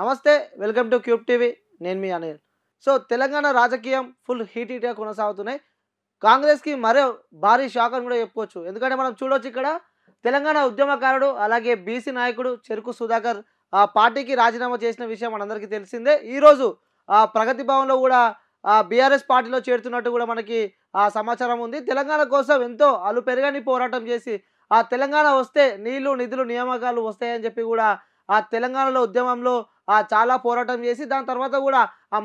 నమస్తే welcome to cube TV నేను మీ Anil so Telangana రాజకీయం ఫుల్ హీట్ హీట్గా కొనసాగుతున్నాయి కాంగ్రెస్కి మరో భారీ షాక్ అని కూడా చెప్పుకోవచ్చు ఎందుకంటే మనం చూడవచ్చు ఇక్కడ తెలంగాణ ఉద్యమకారుడు అలాగే బీసీ నాయకుడు చెరుకు సుధాకర్ ఆ పార్టీకి రాజీనామా చేసిన విషయం మనందరికీ తెలిసిందే ఈరోజు ప్రగతి భవన్లో కూడా బీఆర్ఎస్ పార్టీలో చేరుతున్నట్టు కూడా మనకి ఆ సమాచారం ఉంది తెలంగాణ కోసం ఎంతో అలు పెరగని పోరాటం చేసి ఆ తెలంగాణ వస్తే నీళ్లు నిధులు నియామకాలు వస్తాయని చెప్పి కూడా ఆ తెలంగాణలో ఉద్యమంలో చాలా పోరాటం చేసి దాని తర్వాత కూడా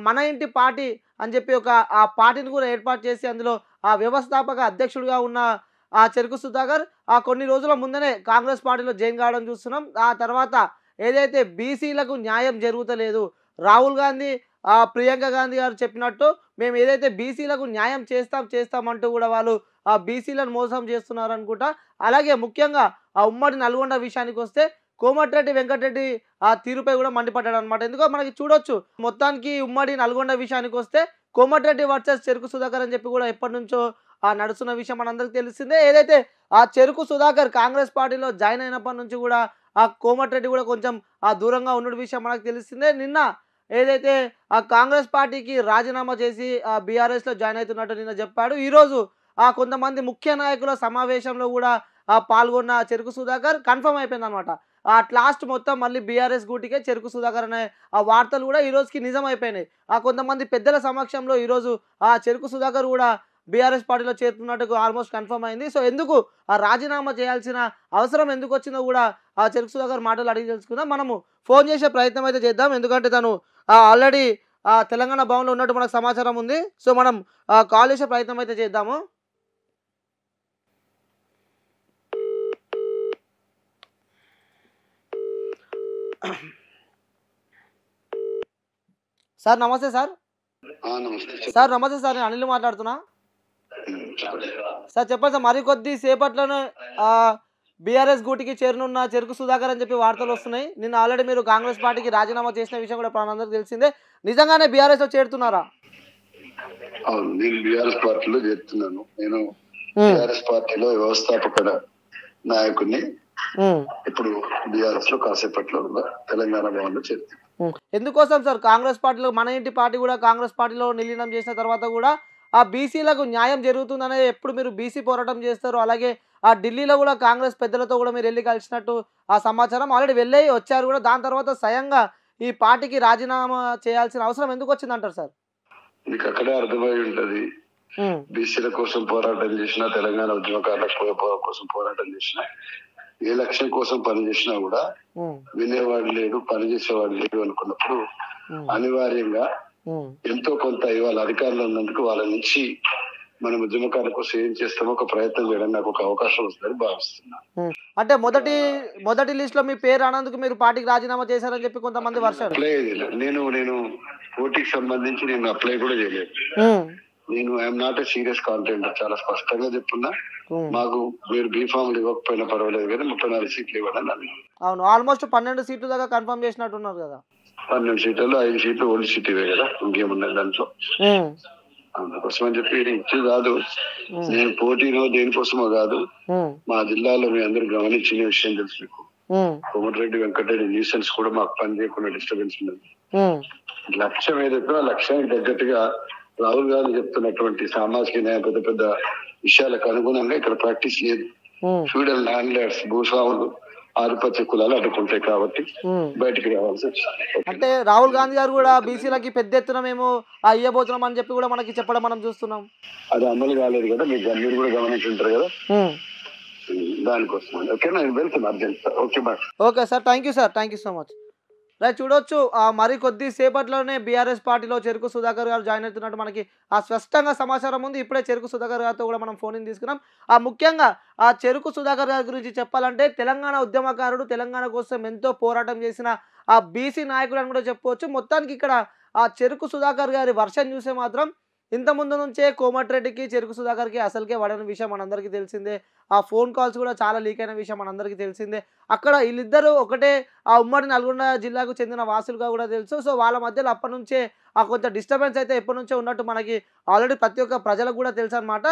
మన ఇంటి పార్టీ అని చెప్పి ఒక ఆ పార్టీని కూడా ఏర్పాటు చేసి అందులో ఆ వ్యవస్థాపక అధ్యక్షుడిగా ఉన్న ఆ చెరుకు సుధాకర్ ఆ కొన్ని రోజుల ముందనే కాంగ్రెస్ పార్టీలో జాయిన్ కావడం చూస్తున్నాం ఆ తర్వాత ఏదైతే బీసీలకు న్యాయం జరుగుతలేదు రాహుల్ గాంధీ ఆ ప్రియాంక గాంధీ గారు చెప్పినట్టు మేము ఏదైతే బీసీలకు న్యాయం చేస్తాం చేస్తామంటూ కూడా వాళ్ళు ఆ బీసీలను మోసం చేస్తున్నారు అనుకుంటా అలాగే ముఖ్యంగా ఆ ఉమ్మడి నల్గొండ విషయానికి వస్తే కోమటిరెడ్డి వెంకటరెడ్డి ఆ తీరుపై కూడా మండిపడ్డాడు అనమాట ఎందుకో మనకి చూడొచ్చు మొత్తానికి ఉమ్మడి నల్గొండ విషయానికి వస్తే కోమటిరెడ్డి వర్సెస్ చెరుకు సుధాకర్ అని చెప్పి కూడా ఎప్పటి నుంచో ఆ నడుస్తున్న విషయం మనందరికీ తెలిసిందే ఏదైతే ఆ చెరుకు సుధాకర్ కాంగ్రెస్ పార్టీలో జాయిన్ అయినప్పటి నుంచి కూడా ఆ కోమటిరెడ్డి కూడా కొంచెం ఆ దూరంగా ఉన్న విషయం మనకు తెలిసిందే నిన్న ఏదైతే ఆ కాంగ్రెస్ పార్టీకి రాజీనామా చేసి ఆ బీఆర్ఎస్లో జాయిన్ అవుతున్నట్టు నిన్న చెప్పాడు ఈరోజు ఆ కొంతమంది ముఖ్య నాయకుల సమావేశంలో కూడా పాల్గొన్న చెరుకు సుధాకర్ కన్ఫర్మ్ అయిపోయింది అనమాట లాస్ట్ మొత్తం మళ్ళీ బీఆర్ఎస్ గూటికే చెరుకు సుధాకర్ అనే ఆ వార్తలు కూడా ఈరోజుకి నిజం అయిపోయినాయి ఆ కొంతమంది పెద్దల సమక్షంలో ఈరోజు ఆ చెరుకు సుధాకర్ కూడా బీఆర్ఎస్ పార్టీలో చేరుతున్నట్టుకు ఆల్మోస్ట్ కన్ఫర్మ్ అయింది సో ఎందుకు ఆ రాజీనామా చేయాల్సిన అవసరం ఎందుకు వచ్చిందో కూడా ఆ చెరుకు సుధాకర్ మాటలు అడిగి తెలుసుకుందాం మనము ఫోన్ చేసే ప్రయత్నం అయితే చేద్దాం ఎందుకంటే తను ఆల్రెడీ తెలంగాణ భవన్లో ఉన్నట్టు మనకు సమాచారం ఉంది సో మనం కాల్ చేసే ప్రయత్నం అయితే చేద్దాము సార్ నమస్తే సార్ సార్ నమస్తే సార్ నేను అనిల్ మాట్లాడుతున్నా సార్ చెప్పండి సార్ మరి కొద్ది సేపట్లోనే బీఆర్ఎస్ గూటికి చేరనున్న చెరుకు సుధాకర్ అని చెప్పి వార్తలు వస్తున్నాయి నిన్న ఆల్రెడీ మీరు కాంగ్రెస్ పార్టీకి రాజీనామా చేసిన విషయం కూడా ప్రాణందరూ తెలిసిందే నిజంగానే బీఆర్ఎస్ లో చేరుతున్నారా నేను బీఆర్ఎస్ పార్టీలో చేరుతున్నాను నేను వ్యవస్థాపక నాయకుని ఇప్పుడు బీఆర్ఎస్ లో కాసేపట్లో తెలంగాణ భవన్ లో ఎందుకోసం సార్ కాంగ్రెస్ పార్టీలో మన ఇంటి పార్టీ కూడా కాంగ్రెస్ పార్టీలో నిలీనం చేసిన తర్వాత కూడా ఆ బీసీలకు న్యాయం జరుగుతుందనే ఎప్పుడు మీరు బీసీ పోరాటం చేస్తారు అలాగే ఆ ఢిల్లీలో కూడా కాంగ్రెస్ పెద్దలతో కూడా మీరు వెళ్ళి కలిసినట్టు ఆ సమాచారం ఆల్రెడీ వెళ్ళి వచ్చారు కూడా దాని తర్వాత స్వయంగా ఈ పార్టీకి రాజీనామా చేయాల్సిన అవసరం ఎందుకు వచ్చింది అంటారు సార్ మీకు అక్కడే అర్థమై ఉంటది బీసీల కోసం పోరాటం చేసిన తెలంగాణ ఉద్యమకారుల కోసం పోరాటం చేసిన ఏ లక్ష్యం కోసం పనిచేసినా కూడా వినేవాడు లేడు పనిచేసేవాడు లేడు అనుకున్నప్పుడు అనివార్యంగా ఎంతో కొంత ఇవాళ అధికారులు ఉన్నందుకు వాళ్ళ నుంచి మన ఉద్యమకారుల కోసం ఏం చేస్తామో ఒక ప్రయత్నం చేయడానికి నాకు ఒక అవకాశం వస్తుందని భావిస్తున్నాను అంటే మొదటి మొదటి లిస్ట్ లో మీ పేరు అన్నందుకు మీరు పార్టీకి రాజీనామా చేశారని చెప్పి కొంతమంది వర్షాలు నేను నేను పోటీకి సంబంధించి నేను అప్లై కూడా చేయలేదు నేను I'm not a serious content చాలా స్పష్టంగా చెప్తున్నా hmm. మాకు మీరు బీఫామ్లు ఇవ్వకపోయినా పర్వాలేదు కానీ ముప్పై నాలుగు సీట్లు ఇవ్వడం అవును ఆల్మోస్ట్ పన్నెండు సీట్లు దాకా కన్ఫర్మ్ ఉన్నారు కదా పన్నెండు సీట్లలో ఐదు సీట్లు ఓల్డ్ సీట్ ఇవే కదా ఇంకేమున్నాయి దాంట్లో hmm. అందుకోసం అని చెప్పి ఇచ్చి కాదు hmm. నేను పోటీనో దేనికోసమో కాదు మా జిల్లాలో మీ అందరు గమనించిన విషయం తెలుసు మీకు కోమటిరెడ్డి వెంకటరెడ్డి న్యూసెన్స్ కూడా మాకు పని చేయకుండా డిస్టర్బెన్స్ ఉన్నది లక్ష్యం ఏదైతే ఆ లక్ష్యానికి తగ్గట్టుగా రాహుల్ గాంధీ చెప్తున్నటువంటి సామాజిక న్యాయ పెద్ద పెద్ద విషయాలకు అనుగుణంగా ఇక్కడ ప్రాక్టీస్ లేదు ఫ్యూడల్ ల్యాండ్ భూస్వాములు ఆధిపత్య కులాలు అడ్డుకుంటాయి కాబట్టి బయటికి రావాల్సి వచ్చింది అంటే రాహుల్ గాంధీ గారు కూడా బీసీలకి పెద్ద ఎత్తున మేము అయ్యబోతున్నాం అని చెప్పి కూడా మనకి చెప్పడం మనం చూస్తున్నాం అది అమలు కాలేదు కదా మీ మీరు కూడా గమనించుంటారు కదా దానికోసం నేను వెళ్తున్నాను urgent okay bye okay sir thank you sir thank you so much right చూడొచ్చు మరి కొద్ది సేపట్లోనే బీఆర్ఎస్ పార్టీలో చెరుకు సుధాకర్ గారు జాయిన్ అవుతున్నట్టు మనకి ఆ స్పష్టంగా సమాచారం ఉంది ఇప్పుడే చెరుకు సుధాకర్ గారితో కూడా మనం ఫోన్ తీసుకున్నాం ఆ ముఖ్యంగా ఆ చెరుకు సుధాకర్ గారి గురించి చెప్పాలంటే తెలంగాణ ఉద్యమకారుడు తెలంగాణ కోసం ఎంతో పోరాటం చేసిన ఆ బీసీ నాయకుడు అని కూడా చెప్పుకోవచ్చు మొత్తానికి ఇక్కడ ఆ చెరుకు సుధాకర్ గారి వర్షన్ చూసే మాత్రం ఇంత ముందు నుంచే కోమటిరెడ్డికి చెరుకు సుధాకర్కి అసలుకే వాడిన విషయం మనందరికీ తెలిసిందే ఆ ఫోన్ కాల్స్ కూడా చాలా లీక్ అయిన విషయం మనందరికీ తెలిసిందే అక్కడ వీళ్ళిద్దరూ ఒకటే ఆ ఉమ్మడి నల్గొండ జిల్లాకు చెందిన వాసులుగా కూడా తెలుసు సో వాళ్ళ మధ్యలో అప్పటి నుంచే ఆ కొంత డిస్టర్బెన్స్ అయితే ఎప్పటి నుంచో ఉన్నట్టు మనకి ఆల్రెడీ ప్రతి ఒక్క ప్రజలకు కూడా తెలుసు అనమాట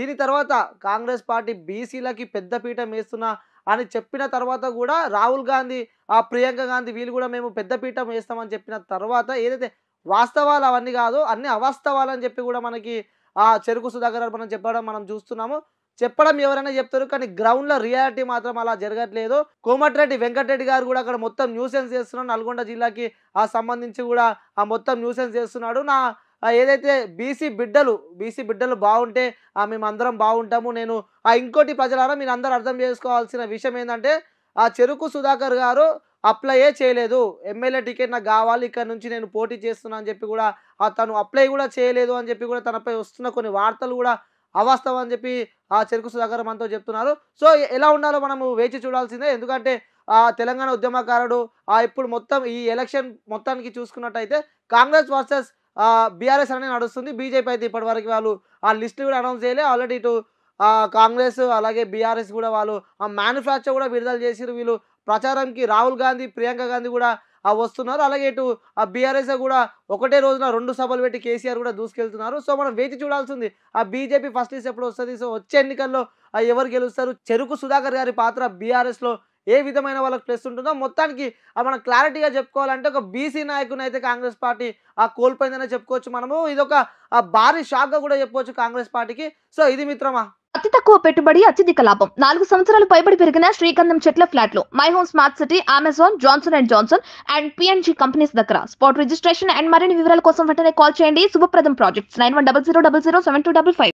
దీని తర్వాత కాంగ్రెస్ పార్టీ బీసీలకి పెద్ద పీఠం వేస్తున్న అని చెప్పిన తర్వాత కూడా రాహుల్ గాంధీ ఆ ప్రియాంక గాంధీ వీళ్ళు కూడా మేము పెద్ద పీఠం వేస్తామని చెప్పిన తర్వాత ఏదైతే వాస్తవాలు అవన్నీ కాదు అన్ని అవాస్తవాలు అని చెప్పి కూడా మనకి ఆ చెరుకు సుధాకర్ మనం చెప్పడం మనం చూస్తున్నాము చెప్పడం ఎవరైనా చెప్తారు కానీ గ్రౌండ్లో రియాలిటీ మాత్రం అలా జరగట్లేదు కోమటిరెడ్డి వెంకటరెడ్డి గారు కూడా అక్కడ మొత్తం న్యూసెన్స్ చేస్తున్నాడు నల్గొండ జిల్లాకి ఆ సంబంధించి కూడా ఆ మొత్తం న్యూసెన్స్ చేస్తున్నాడు నా ఏదైతే బీసీ బిడ్డలు బీసీ బిడ్డలు బాగుంటే మేము అందరం బాగుంటాము నేను ఆ ఇంకోటి ప్రజలారా మీరు అందరూ అర్థం చేసుకోవాల్సిన విషయం ఏంటంటే ఆ చెరుకు సుధాకర్ గారు అప్లైయే చేయలేదు ఎమ్మెల్యే టికెట్ నాకు కావాలి ఇక్కడ నుంచి నేను పోటీ చేస్తున్నా అని చెప్పి కూడా తను అప్లై కూడా చేయలేదు అని చెప్పి కూడా తనపై వస్తున్న కొన్ని వార్తలు కూడా అవాస్తవం అని చెప్పి ఆ చెరుకు సుధాకర్ మనతో చెప్తున్నారు సో ఎలా ఉండాలో మనము వేచి చూడాల్సిందే ఎందుకంటే ఆ తెలంగాణ ఉద్యమకారుడు ఆ ఇప్పుడు మొత్తం ఈ ఎలక్షన్ మొత్తానికి చూసుకున్నట్టయితే కాంగ్రెస్ వర్సెస్ బీఆర్ఎస్ అనేది నడుస్తుంది బీజేపీ అయితే ఇప్పటివరకు వాళ్ళు ఆ లిస్ట్ కూడా అనౌన్స్ చేయలే ఆల్రెడీ ఇటు కాంగ్రెస్ అలాగే బీఆర్ఎస్ కూడా వాళ్ళు ఆ మ్యానుఫ్యాక్చర్ కూడా విడుదల చేసి వీళ్ళు ప్రచారంకి రాహుల్ గాంధీ ప్రియాంక గాంధీ కూడా ఆ వస్తున్నారు అలాగే ఇటు ఆ బీఆర్ఎస్ కూడా ఒకటే రోజున రెండు సభలు పెట్టి కేసీఆర్ కూడా దూసుకెళ్తున్నారు సో మనం వేచి చూడాల్సింది ఆ బీజేపీ ఫస్ట్ లిస్ట్ ఎప్పుడు వస్తుంది సో వచ్చే ఎన్నికల్లో ఎవరు గెలుస్తారు చెరుకు సుధాకర్ గారి పాత్ర బీఆర్ఎస్లో ఏ విధమైన వాళ్ళకి ప్లస్ ఉంటుందో మొత్తానికి మనం క్లారిటీగా చెప్పుకోవాలంటే ఒక బీసీ నాయకుని అయితే కాంగ్రెస్ పార్టీ ఆ కోల్పోయిందనే చెప్పుకోవచ్చు మనము ఇదొక భారీ షాక్గా కూడా చెప్పుకోవచ్చు కాంగ్రెస్ పార్టీకి సో ఇది మిత్రమా అతి తక్కువ పెట్టుబడి అత్యధిక లాభం నాలుగు సంవత్సరాలు పైబడి పెరిగిన శ్రీకంధం చెట్ల ఫ్లాట్లు My Home smart city Amazon Johnson and Johnson and PNG companies దగ్గర స్పాట్ రిజిస్ట్రేషన్ అండ్ మరిన్ని వివరాల కోసం వెంటనే కాల్ చేయండి Shubhapradam projects nine one double zero double zero seven two double five